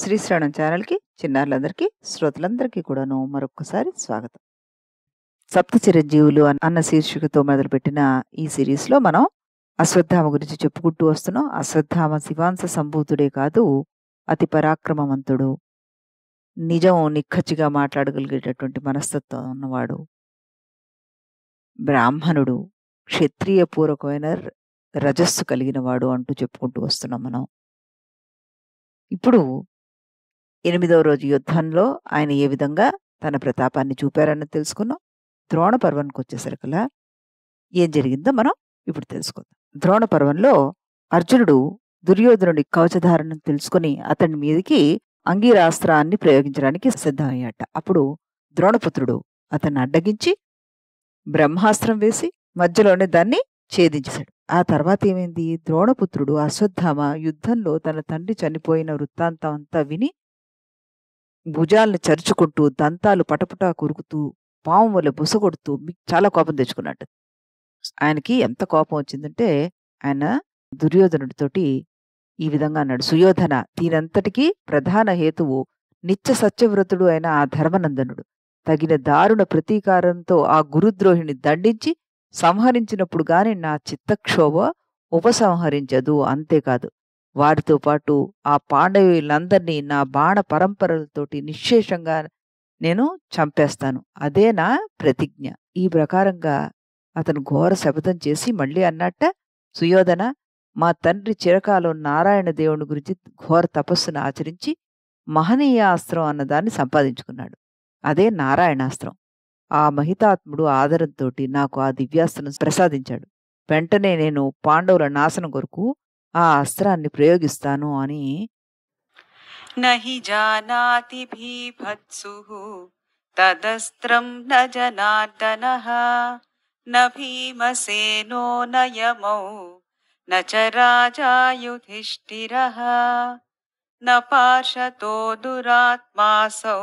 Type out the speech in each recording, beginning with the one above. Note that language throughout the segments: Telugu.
శ్రీశ్రవణం ఛానల్కి చిన్నారులందరికీ శ్రోతలందరికీ కూడాను మరొక్కసారి స్వాగతం సప్త చిరంజీవులు అన్న శీర్షికతో మొదలుపెట్టిన ఈ సిరీస్లో మనం అశ్వత్థామ గురించి చెప్పుకుంటూ వస్తున్నాం అశ్వత్థామ శివాంశ సంభూతుడే కాదు అతి పరాక్రమవంతుడు నిజం నిక్కచ్చిగా మాట్లాడగలిగేటటువంటి మనస్తత్వం ఉన్నవాడు బ్రాహ్మణుడు క్షత్రియ పూర్వకమైన రజస్సు కలిగినవాడు అంటూ చెప్పుకుంటూ వస్తున్నాం మనం ఇప్పుడు ఎనిమిదవ రోజు యుద్ధంలో ఆయన ఏ విధంగా తన ప్రతాపాన్ని చూపారని తెలుసుకున్నాం ద్రోణ పర్వానికి వచ్చేసరికలా ఏం జరిగిందో మనం ఇప్పుడు తెలుసుకుందాం ద్రోణ పర్వంలో అర్జునుడు దుర్యోధనుడి కవచధారణను తెలుసుకుని అతని మీదకి అంగీరాస్త్రాన్ని ప్రయోగించడానికి సిద్ధమయ్యాట అప్పుడు ద్రోణపుత్రుడు అతన్ని అడ్డగించి బ్రహ్మాస్త్రం వేసి మధ్యలోనే దాన్ని ఛేదించాడు ఆ తర్వాత ఏమైంది ద్రోణపుత్రుడు అశ్వత్థామ యుద్ధంలో తన తండ్రి చనిపోయిన వృత్తాంతం అంతా విని భుజాలను చరుచుకుంటూ దంతాలు పటపటా కురుకుతూ పాము వల్ల బుసగొడుతూ చాలా కోపం తెచ్చుకున్నట్టు ఆయనకి ఎంత కోపం వచ్చిందంటే ఆయన దుర్యోధనుడితోటి ఈ విధంగా అన్నాడు సుయోధన దీనంతటికీ ప్రధాన హేతువు నిత్య సత్యవ్రతుడు అయిన ఆ ధర్మనందనుడు తగిన దారుణ ప్రతీకారంతో ఆ గురుద్రోహిణి దండించి సంహరించినప్పుడు గాని నా చిత్తక్షోభ ఉపసంహరించదు అంతేకాదు వారితో పాటు ఆ పాండవులందరినీ నా బాణ పరంపరలతోటి నిశ్శేషంగా నేను చంపేస్తాను అదే నా ప్రతిజ్ఞ ఈ ప్రకారంగా అతను ఘోర శపథం చేసి మళ్ళీ అన్నట్ట సుయోధన మా తండ్రి చిరకాలం నారాయణ దేవుని గురించి ఘోర తపస్సును ఆచరించి మహనీయాస్త్రం అన్నదాన్ని సంపాదించుకున్నాడు అదే నారాయణాస్త్రం ఆ మహితాత్ముడు ఆదరంతో నాకు ఆ దివ్యాస్త్రం ప్రసాదించాడు వెంటనే నేను పాండవుల నాశనం కొరకు ఆ అస్త్రాన్ని ప్రయోగిస్తాను అని నహి జానాతి భీభత్సు తదస్త్రం న జనార్దన న భీమసేనో నయమౌ నచ రాజాయుధిష్ఠిర న పార్షతో దురాత్మాసౌ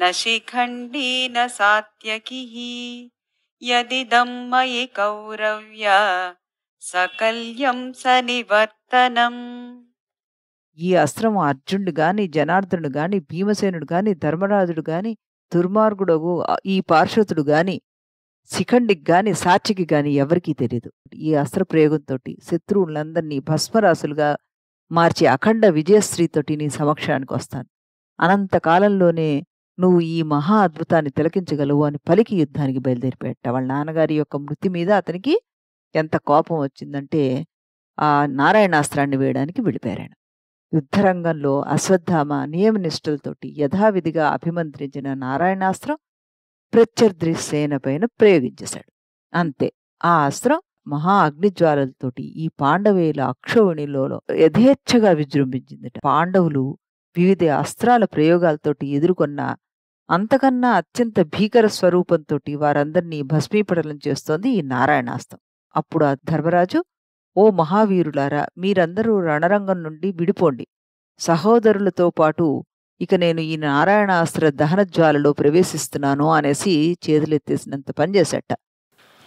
న శిఖండీ న సాత్యకి యదిదం మయి కౌరవ్య సకల్యం సనివర్తనం ఈ అస్త్రం అర్జునుడు గాని జనార్దనుడు గాని భీమసేనుడు గాని ధర్మరాజుడు గాని దుర్మార్గుడు ఈ పార్శ్వతుడు గాని శిఖండికి గాని సాక్షికి గాని ఎవరికీ తెలియదు ఈ అస్త్ర ప్రయోగంతో శత్రువులందరినీ భస్మరాసులుగా మార్చి అఖండ విజయశ్రీతోటి నీ సమక్షానికి వస్తాను అనంత కాలంలోనే నువ్వు ఈ మహా అద్భుతాన్ని తిలకించగలవు అని పలికి యుద్ధానికి బయలుదేరిపోయాట వాళ్ళ నాన్నగారి యొక్క మృతి మీద అతనికి ఎంత కోపం వచ్చిందంటే ఆ నారాయణాస్త్రాన్ని వేయడానికి వెళ్ళిపోయారాయన యుద్ధరంగంలో అశ్వత్థామ నియమ యథావిధిగా అభిమంత్రించిన నారాయణాస్త్రం ప్రత్యర్థి సేన పైన ప్రయోగించేశాడు అంతే ఆ అస్త్రం మహా అగ్నిజ్వాలతోటి ఈ పాండవేల అక్షోణిలో యథేచ్ఛగా విజృంభించింది పాండవులు వివిధ అస్త్రాల ప్రయోగాలతోటి ఎదుర్కొన్న అంతకన్నా అత్యంత భీకర స్వరూపంతో వారందరినీ భస్మీపటలం చేస్తోంది ఈ నారాయణాస్త్రం అప్పుడు ఆ ధర్మరాజు ఓ మహావీరులారా మీరందరూ రణరంగం నుండి విడిపోండి సహోదరులతో పాటు ఇక నేను ఈ నారాయణాస్త్ర దహన జ్వాలలో ప్రవేశిస్తున్నాను అనేసి చేతులెత్తేసినంత పనిచేశాట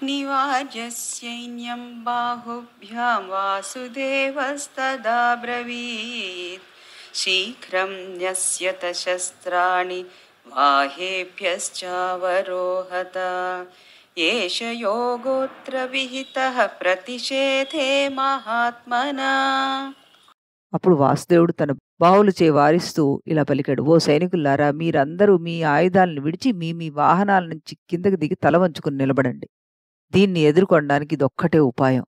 నివాజసైన్యం బాహుభ్యాం వాసుదేవస్తదా శీఘ్రం యస్య తశస్త్రాణి వాహేభ్యశ్చావరోహత एष यो ప్రతిషేధే మహాత్మనా అప్పుడు వాసుదేవుడు తన చే వారిస్తూ ఇలా పలికాడు ఓ సైనికులారా మీరందరూ మీ ఆయుధాలను విడిచి మీ మీ వాహనాల నుంచి కిందకి దిగి తల వంచుకుని నిలబడండి దీన్ని ఎదుర్కొనడానికి ఇదొక్కటే ఉపాయం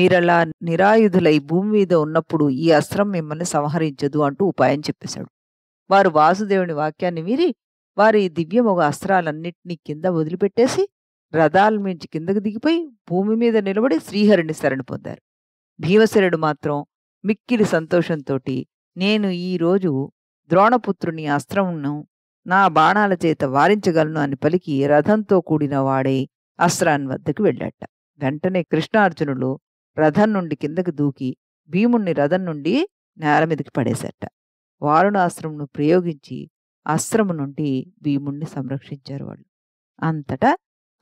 మీరలా నిరాయుధులై భూమి మీద ఉన్నప్పుడు ఈ అస్త్రం మిమ్మల్ని సంహరించదు అంటూ ఉపాయం చెప్పేశాడు వారు వాసుదేవుని వాక్యాన్ని మీరి వారి దివ్యమొగ అస్త్రాలన్నింటినీ కింద వదిలిపెట్టేసి రథాల నుంచి కిందకు దిగిపోయి భూమి మీద నిలబడి శ్రీహరిని శరణి పొందారు భీమసేనుడు మాత్రం మిక్కిలి సంతోషంతో నేను ఈరోజు ద్రోణపుత్రుని అస్త్రంను నా బాణాల చేత వారించగలను అని పలికి రథంతో కూడిన వాడే అస్త్రాన్ని వద్దకు వెళ్ళాట వెంటనే కృష్ణార్జునులు రథం నుండి కిందకు దూకి భీముణ్ణి రథం నుండి నేల మీదకి పడేశాట వారుణాశ్రమును ప్రయోగించి అస్త్రము నుండి భీముణ్ణి సంరక్షించారు వాళ్ళు అంతటా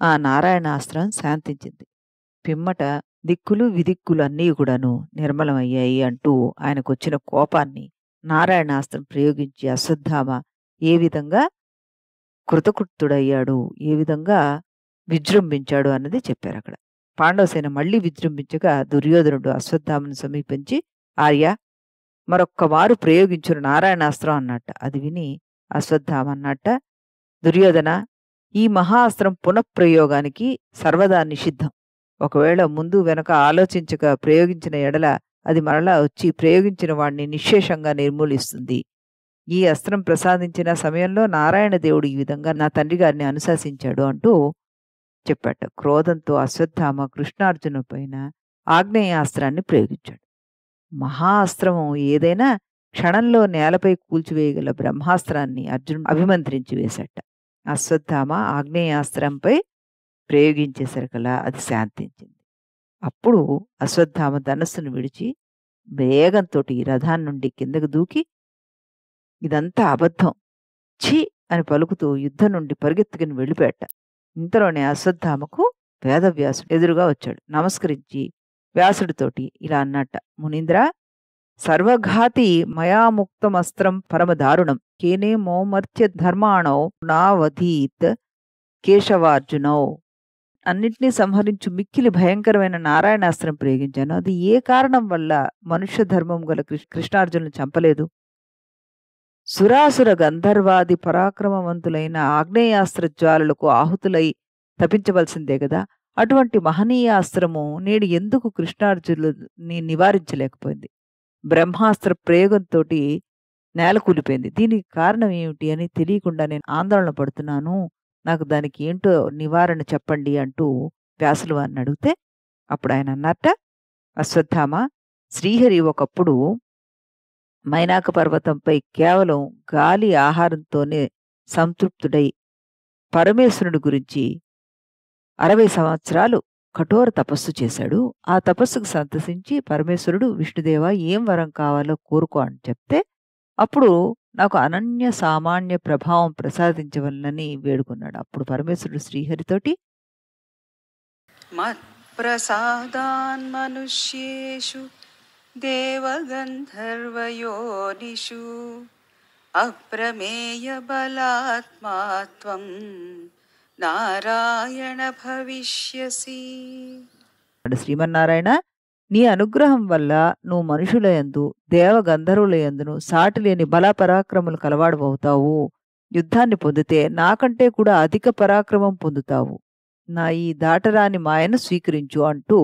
ఆ నారాయణాస్త్రం శాంతించింది పిమ్మట దిక్కులు విదిక్కులన్నీ కూడాను నిర్మలమయ్యాయి అంటూ ఆయనకొచ్చిన కోపాన్ని నారాయణాస్త్రం ప్రయోగించి అశ్వద్ధామ ఏ విధంగా కృతకృత్తుడయ్యాడు ఏ విధంగా విజృంభించాడు అన్నది చెప్పారు అక్కడ పాండవసేన మళ్లీ విజృంభించగా దుర్యోధనుడు అశ్వత్థామను సమీపించి ఆర్య వారు ప్రయోగించిన నారాయణాస్త్రం అన్నట్ట అది విని అశ్వత్థామన్నట్ట అన్నట్ట దుర్యోధన ఈ మహాస్త్రం పునఃప్రయోగానికి సర్వదా నిషిద్ధం ఒకవేళ ముందు వెనక ఆలోచించక ప్రయోగించిన ఎడల అది మరలా వచ్చి ప్రయోగించిన వాణ్ణి నిశ్శేషంగా నిర్మూలిస్తుంది ఈ అస్త్రం ప్రసాదించిన సమయంలో నారాయణ దేవుడు ఈ విధంగా నా తండ్రి గారిని అనుశాసించాడు అంటూ చెప్పాట క్రోధంతో అశ్వత్థామ కృష్ణార్జును పైన ఆగ్నేయాస్త్రాన్ని ప్రయోగించాడు మహా ఏదైనా క్షణంలో నేలపై కూల్చివేయగల బ్రహ్మాస్త్రాన్ని అర్జునుడు అభిమంత్రించి వేశాట అశ్వత్థామ ఆగ్నేయాస్త్రంపై ప్రయోగించేసరి కల అది శాంతించింది అప్పుడు అశ్వత్థామ ధనస్సును విడిచి వేగంతో ఈ రథాన్ని నుండి కిందకు దూకి ఇదంతా అబద్ధం ఛీ అని పలుకుతూ యుద్ధం నుండి పరిగెత్తుకుని వెళ్ళిపెట్ట ఇంతలోనే అశ్వత్థామకు వేదవ్యాసుడు ఎదురుగా వచ్చాడు నమస్కరించి వ్యాసుడితోటి ఇలా అన్నట్ట మునీంద్ర సర్వఘాతి మయాముక్తమస్త్రం పరమదారుణం కేనే మోమర్త్య ధర్మాణో నావధీత్ కేశవార్జునౌ అన్నింటినీ సంహరించు మిక్కిలి భయంకరమైన నారాయణాస్త్రం ప్రయోగించాను అది ఏ కారణం వల్ల మనుష్య ధర్మం గల కృష్ణార్జును చంపలేదు సురాసుర గంధర్వాది పరాక్రమవంతులైన ఆగ్నేయాస్త్ర జ్వాలలకు ఆహుతులై తప్పించవలసిందే కదా అటువంటి మహనీయాస్త్రము నేడు ఎందుకు కృష్ణార్జునుని నివారించలేకపోయింది బ్రహ్మాస్త్ర ప్రయోగంతో నేల కూలిపోయింది దీనికి కారణం ఏమిటి అని తెలియకుండా నేను ఆందోళన పడుతున్నాను నాకు దానికి ఏంటో నివారణ చెప్పండి అంటూ వ్యాసులు వారిని అడిగితే అప్పుడు ఆయన అన్నట్ట అశ్వత్థామ శ్రీహరి ఒకప్పుడు మైనాక పర్వతంపై కేవలం గాలి ఆహారంతోనే సంతృప్తుడై పరమేశ్వరుడి గురించి అరవై సంవత్సరాలు కఠోర తపస్సు చేశాడు ఆ తపస్సుకు సంతసించి పరమేశ్వరుడు విష్ణుదేవ ఏం వరం కావాలో కోరుకో అని చెప్తే అప్పుడు నాకు అనన్య సామాన్య ప్రభావం ప్రసాదించవలనని వేడుకున్నాడు అప్పుడు పరమేశ్వరుడు శ్రీహరితోటి మత్ప్రసాదాన్ మనుష్యేషు దేవగంధర్వయోనిషు అప్రమేయ బలాత్మాత్వం నారాయణ భవిష్యసి అంటే శ్రీమన్నారాయణ నీ అనుగ్రహం వల్ల నువ్వు మనుషుల ఎందు దేవగంధర్వుల ఎందును సాటి లేని బలపరాక్రములు కలవాడవవుతావు యుద్ధాన్ని పొందితే నాకంటే కూడా అధిక పరాక్రమం పొందుతావు నా ఈ దాటరాని మాయను స్వీకరించు అంటూ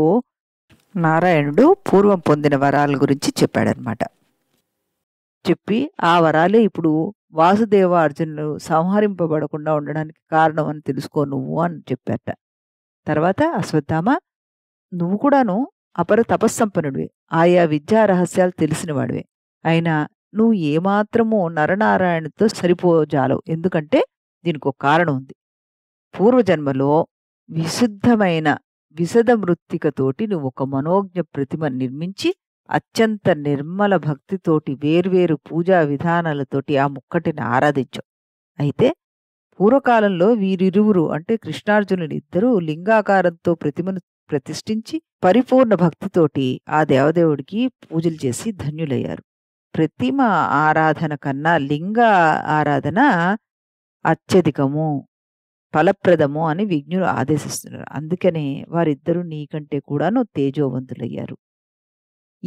నారాయణుడు పూర్వం పొందిన వరాల గురించి చెప్పాడనమాట చెప్పి ఆ వరాలే ఇప్పుడు వాసుదేవ అర్జునులు సంహరింపబడకుండా ఉండడానికి కారణం అని తెలుసుకో నువ్వు అని చెప్పారట తర్వాత అశ్వత్థామ నువ్వు కూడాను అపర తపస్సంపన్నుడివి ఆయా విద్యా రహస్యాలు తెలిసినవాడివే అయినా నువ్వు ఏమాత్రము నరనారాయణతో సరిపోజాలవు ఎందుకంటే దీనికి ఒక కారణం ఉంది పూర్వజన్మలో విశుద్ధమైన విశద మృత్తికతోటి నువ్వు ఒక మనోజ్ఞ ప్రతిమ నిర్మించి అత్యంత నిర్మల భక్తితోటి వేర్వేరు పూజా విధానాలతోటి ఆ ముక్కటిని ఆరాధించాం అయితే పూర్వకాలంలో వీరిరువురు అంటే కృష్ణార్జునుని ఇద్దరూ లింగాకారంతో ప్రతిమను ప్రతిష్ఠించి పరిపూర్ణ భక్తితోటి ఆ దేవదేవుడికి పూజలు చేసి ధన్యులయ్యారు ప్రతిమ ఆరాధన కన్నా లింగ ఆరాధన అత్యధికము ఫలప్రదము అని విజ్ఞులు ఆదేశిస్తున్నారు అందుకనే వారిద్దరూ నీకంటే కూడాను తేజోవంతులయ్యారు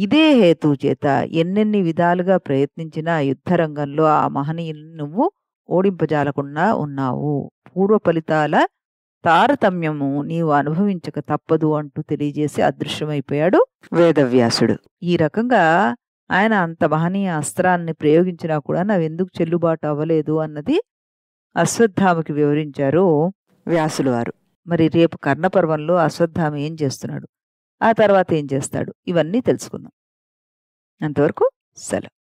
ఇదే హేతు చేత ఎన్నెన్ని విధాలుగా ప్రయత్నించినా యుద్ధ రంగంలో ఆ మహనీయుల్ని నువ్వు ఓడింపజాలకుండా ఉన్నావు పూర్వ ఫలితాల తారతమ్యము నీవు అనుభవించక తప్పదు అంటూ తెలియజేసి అదృశ్యమైపోయాడు వేదవ్యాసుడు ఈ రకంగా ఆయన అంత మహనీయ అస్త్రాన్ని ప్రయోగించినా కూడా నవెందుకు చెల్లుబాటు అవ్వలేదు అన్నది అశ్వత్థామకి వివరించారు వ్యాసులు వారు మరి రేపు కర్ణపర్వంలో అశ్వత్థామ ఏం చేస్తున్నాడు ఆ తర్వాత ఏం చేస్తాడు ఇవన్నీ తెలుసుకుందాం అంతవరకు సెలవు